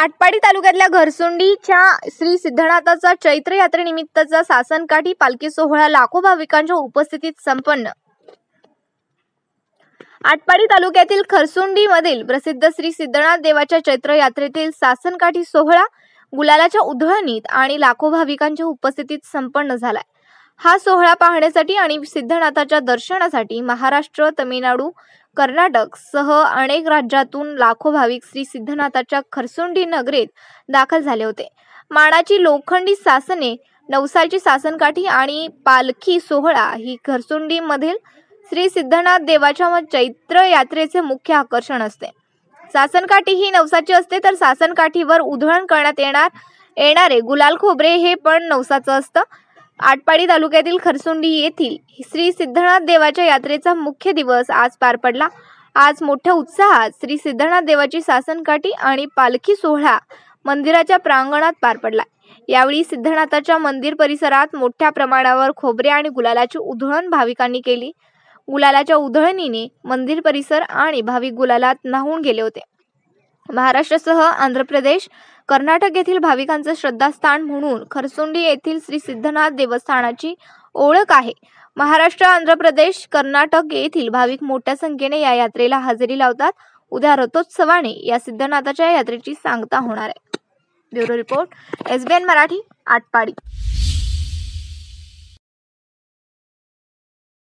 आटपाडी तालुक्यातल्या घरसुंडीच्या श्री सिद्धनाथाचा चैत्र यात्रेनिमित्तचा सासनकाठी पालखी सोहळा लाखो भाविकांच्या उपस्थितीत संपन्न आटपाडी तालुक्यातील मधील प्रसिद्ध श्री सिद्धनाथ देवाच्या चैत्र यात्रेतील सासनकाठी सोहळा गुलालाच्या उधळणीत आणि लाखो भाविकांच्या उपस्थितीत संपन्न झालाय हा सोहळा पाहण्यासाठी आणि सिद्धनाथाच्या दर्शनासाठी महाराष्ट्र तमिळनाडू कर्नाटक सह अनेक राज्यातून लाखो भाविक श्री सिद्धनाथाच्या खरसुंडी नगरीत दाखल झाले होते मानाची लोखंडी सासने नवसाची सासनकाठी आणि पालखी सोहळा ही खरसुंडीमधील श्री सिद्धनाथ देवाच्या चैत्र यात्रेचे मुख्य आकर्षण असते सासनकाठी ही नवसाची असते तर सासनकाठीवर उधळण करण्यात येणार येणारे गुलाल खोबरे हे पण नवसाचं असतं आटपाडी तालुक्यातील खरसुंडी येथील श्री सिद्धनाथ देवाच्या यात्रेचा मुख्य दिवस आज पार पडला आज मोठ्या उत्साहात श्री सिद्धनाथ देवाची सासनकाठी आणि पालखी सोहळा मंदिराच्या प्रांगणात पार पडला यावेळी सिद्धनाथाच्या मंदिर परिसरात मोठ्या प्रमाणावर खोबरे आणि गुलालाची उधळण भाविकांनी केली गुलालाच्या उधळणीने मंदिर परिसर आणि भाविक गुलालात न्हावून गेले होते महाराष्ट्रासह आंध्र प्रदेश कर्नाटक येथील भाविकांचं श्रद्धास्थान म्हणून खरसुंडी येथील श्री सिद्धनाथ देवस्थानाची ओळख आहे महाराष्ट्र आंध्र प्रदेश कर्नाटक येथील भाविक मोठ्या संख्येने या यात्रेला हजेरी लावतात उद्या रथोत्सवाने या सिद्धनाथाच्या यात्रेची सांगता होणार आहे bureau report SBN Marathi Atpadi